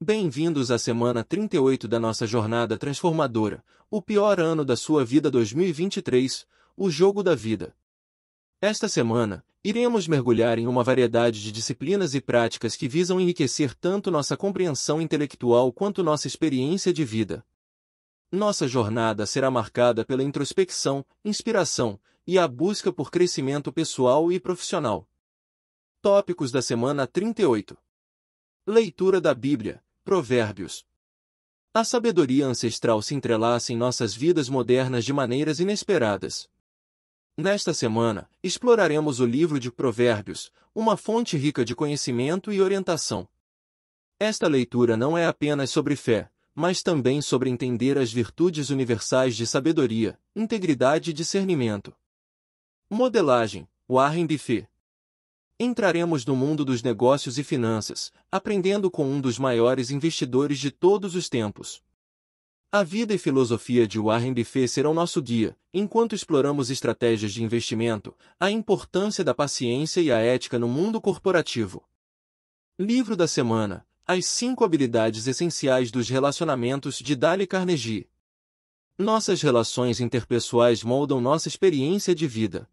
Bem-vindos à semana 38 da nossa jornada transformadora, o pior ano da sua vida 2023, o jogo da vida. Esta semana, iremos mergulhar em uma variedade de disciplinas e práticas que visam enriquecer tanto nossa compreensão intelectual quanto nossa experiência de vida. Nossa jornada será marcada pela introspecção, inspiração e a busca por crescimento pessoal e profissional. Tópicos da semana 38. Leitura da Bíblia, Provérbios. A sabedoria ancestral se entrelaça em nossas vidas modernas de maneiras inesperadas. Nesta semana, exploraremos o livro de Provérbios, uma fonte rica de conhecimento e orientação. Esta leitura não é apenas sobre fé, mas também sobre entender as virtudes universais de sabedoria, integridade e discernimento. Modelagem, Warren Buffet Entraremos no mundo dos negócios e finanças, aprendendo com um dos maiores investidores de todos os tempos. A vida e filosofia de Warren Buffett serão nosso guia, enquanto exploramos estratégias de investimento, a importância da paciência e a ética no mundo corporativo. Livro da semana: As cinco habilidades essenciais dos relacionamentos de Dale Carnegie. Nossas relações interpessoais moldam nossa experiência de vida.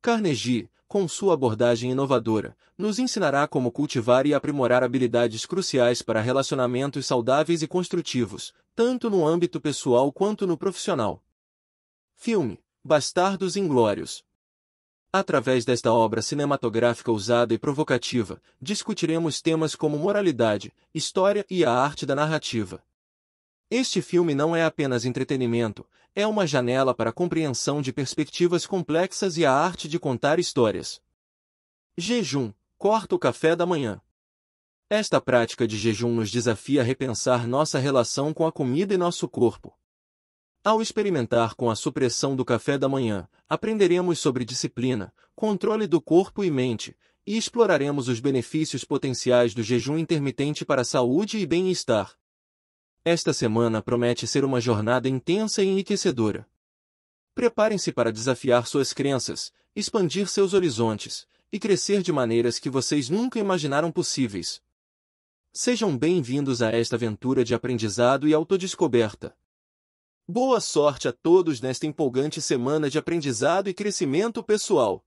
Carnegie, com sua abordagem inovadora, nos ensinará como cultivar e aprimorar habilidades cruciais para relacionamentos saudáveis e construtivos, tanto no âmbito pessoal quanto no profissional. Filme Bastardos Inglórios Através desta obra cinematográfica usada e provocativa, discutiremos temas como moralidade, história e a arte da narrativa. Este filme não é apenas entretenimento, é uma janela para a compreensão de perspectivas complexas e a arte de contar histórias. Jejum corta o café da manhã. Esta prática de jejum nos desafia a repensar nossa relação com a comida e nosso corpo. Ao experimentar com a supressão do café da manhã, aprenderemos sobre disciplina, controle do corpo e mente, e exploraremos os benefícios potenciais do jejum intermitente para a saúde e bem-estar. Esta semana promete ser uma jornada intensa e enriquecedora. Preparem-se para desafiar suas crenças, expandir seus horizontes e crescer de maneiras que vocês nunca imaginaram possíveis. Sejam bem-vindos a esta aventura de aprendizado e autodescoberta. Boa sorte a todos nesta empolgante semana de aprendizado e crescimento pessoal.